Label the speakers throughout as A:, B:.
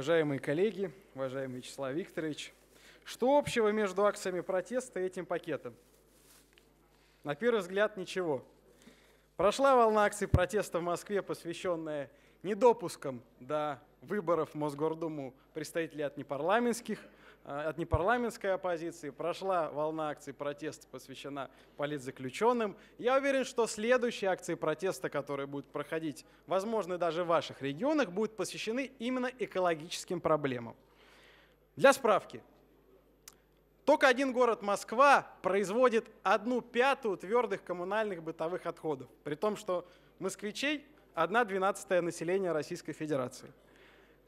A: Уважаемые коллеги, уважаемый Вячеслав Викторович, что общего между акциями протеста и этим пакетом? На первый взгляд ничего. Прошла волна акций протеста в Москве, посвященная недопуском до выборов в Мосгордуму представителей от непарламентских, э, от непарламентской оппозиции. Прошла волна акций протеста, посвящена политзаключенным. Я уверен, что следующие акции протеста, которые будут проходить, возможно, даже в ваших регионах, будут посвящены именно экологическим проблемам. Для справки, только один город Москва производит одну пятую твердых коммунальных бытовых отходов, при том, что москвичей 1 12 населения Российской Федерации.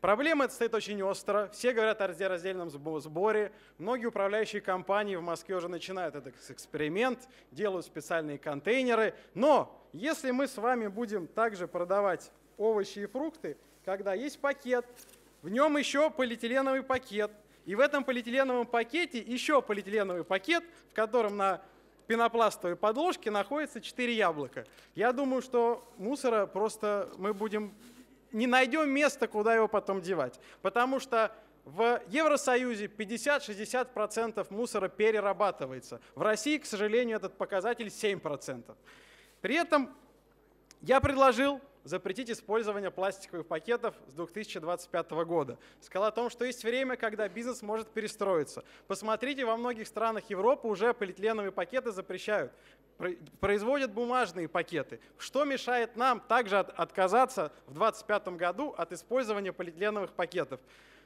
A: Проблема эта стоит очень остро. Все говорят о раздельном сборе. Многие управляющие компании в Москве уже начинают этот эксперимент, делают специальные контейнеры. Но если мы с вами будем также продавать овощи и фрукты, когда есть пакет, в нем еще полиэтиленовый пакет, и в этом полиэтиленовом пакете еще полиэтиленовый пакет, в котором на пенопластовой подложке находится 4 яблока. Я думаю, что мусора просто мы будем не найдем места, куда его потом девать. Потому что в Евросоюзе 50-60% мусора перерабатывается. В России, к сожалению, этот показатель 7%. При этом я предложил запретить использование пластиковых пакетов с 2025 года. Сказал о том, что есть время, когда бизнес может перестроиться. Посмотрите, во многих странах Европы уже полиэтиленовые пакеты запрещают. Производят бумажные пакеты. Что мешает нам также от, отказаться в 2025 году от использования полиэтиленовых пакетов?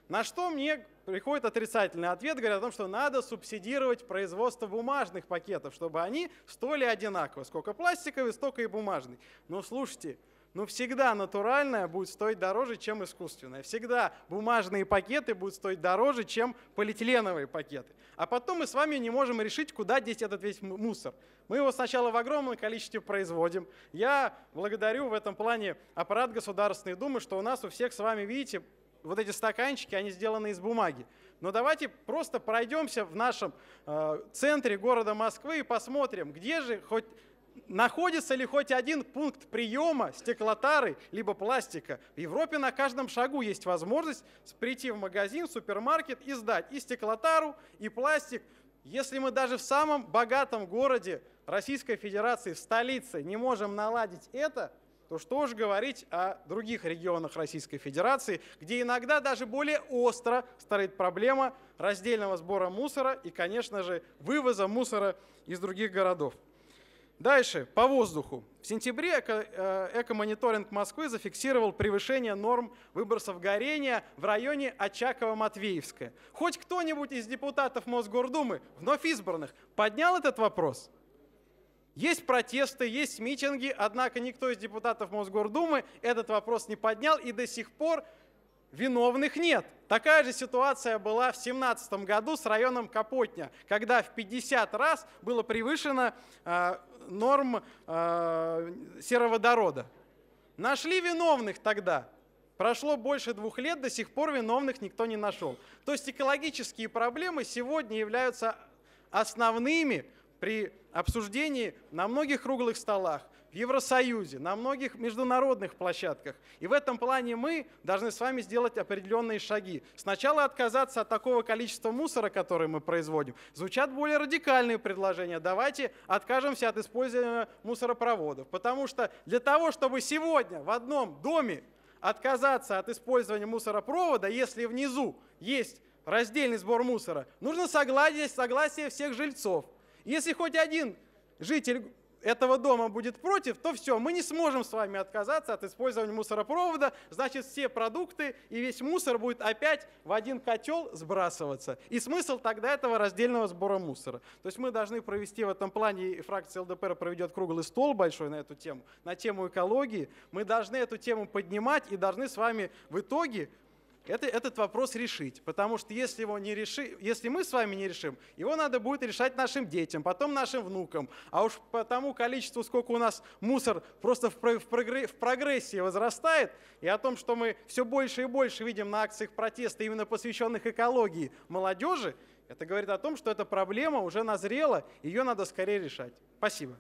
A: На что мне приходит отрицательный ответ, говоря о том, что надо субсидировать производство бумажных пакетов, чтобы они стоили одинаково, сколько пластиковые, столько и бумажный. Но слушайте, но всегда натуральное будет стоить дороже, чем искусственное. Всегда бумажные пакеты будут стоить дороже, чем полиэтиленовые пакеты. А потом мы с вами не можем решить, куда деть этот весь мусор. Мы его сначала в огромном количестве производим. Я благодарю в этом плане аппарат Государственной Думы, что у нас у всех с вами, видите, вот эти стаканчики, они сделаны из бумаги. Но давайте просто пройдемся в нашем э, центре города Москвы и посмотрим, где же хоть находится ли хоть один пункт приема стеклотары либо пластика. В Европе на каждом шагу есть возможность прийти в магазин, в супермаркет и сдать и стеклотару, и пластик. Если мы даже в самом богатом городе Российской Федерации, в столице, не можем наладить это, то что уж говорить о других регионах Российской Федерации, где иногда даже более остро стоит проблема раздельного сбора мусора и, конечно же, вывоза мусора из других городов. Дальше, по воздуху. В сентябре эко, э, мониторинг Москвы зафиксировал превышение норм выбросов горения в районе очаково матвеевское Хоть кто-нибудь из депутатов Мосгордумы, вновь избранных, поднял этот вопрос? Есть протесты, есть митинги, однако никто из депутатов Мосгордумы этот вопрос не поднял и до сих пор виновных нет. Такая же ситуация была в 2017 году с районом Капотня, когда в 50 раз было превышено э, норм э, сероводорода. Нашли виновных тогда. Прошло больше двух лет, до сих пор виновных никто не нашел. То есть экологические проблемы сегодня являются основными при обсуждении на многих круглых столах, Евросоюзе, на многих международных площадках. И в этом плане мы должны с вами сделать определенные шаги. Сначала отказаться от такого количества мусора, который мы производим. Звучат более радикальные предложения. Давайте откажемся от использования мусоропроводов. Потому что для того, чтобы сегодня в одном доме отказаться от использования мусоропровода, если внизу есть раздельный сбор мусора, нужно согласие, согласие всех жильцов. Если хоть один житель этого дома будет против, то все, мы не сможем с вами отказаться от использования мусоропровода, значит все продукты и весь мусор будет опять в один котел сбрасываться. И смысл тогда этого раздельного сбора мусора. То есть мы должны провести в этом плане, и фракция ЛДПР проведет круглый стол большой на эту тему, на тему экологии, мы должны эту тему поднимать и должны с вами в итоге это, этот вопрос решить. Потому что если, его не реши, если мы с вами не решим, его надо будет решать нашим детям, потом нашим внукам. А уж по тому количеству, сколько у нас мусор просто в, прогре, в прогрессии возрастает, и о том, что мы все больше и больше видим на акциях протеста, именно посвященных экологии молодежи, это говорит о том, что эта проблема уже назрела, ее надо скорее решать. Спасибо.